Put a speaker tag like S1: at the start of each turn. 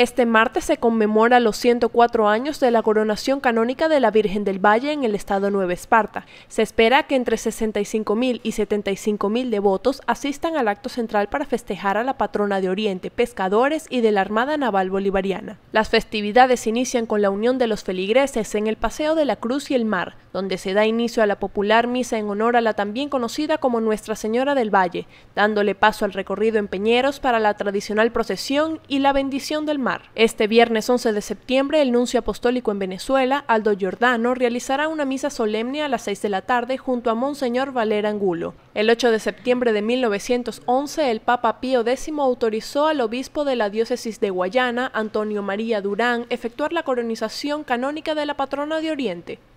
S1: Este martes se conmemora los 104 años de la coronación canónica de la Virgen del Valle en el estado Nueva Esparta. Se espera que entre 65.000 y 75.000 devotos asistan al acto central para festejar a la patrona de Oriente, pescadores y de la Armada Naval Bolivariana. Las festividades inician con la unión de los feligreses en el Paseo de la Cruz y el Mar, donde se da inicio a la popular misa en honor a la también conocida como Nuestra Señora del Valle, dándole paso al recorrido en Peñeros para la tradicional procesión y la bendición del mar. Este viernes 11 de septiembre, el nuncio apostólico en Venezuela, Aldo Giordano, realizará una misa solemne a las 6 de la tarde junto a Monseñor Valer Angulo. El 8 de septiembre de 1911, el Papa Pío X autorizó al obispo de la diócesis de Guayana, Antonio María Durán, efectuar la coronización canónica de la patrona de Oriente.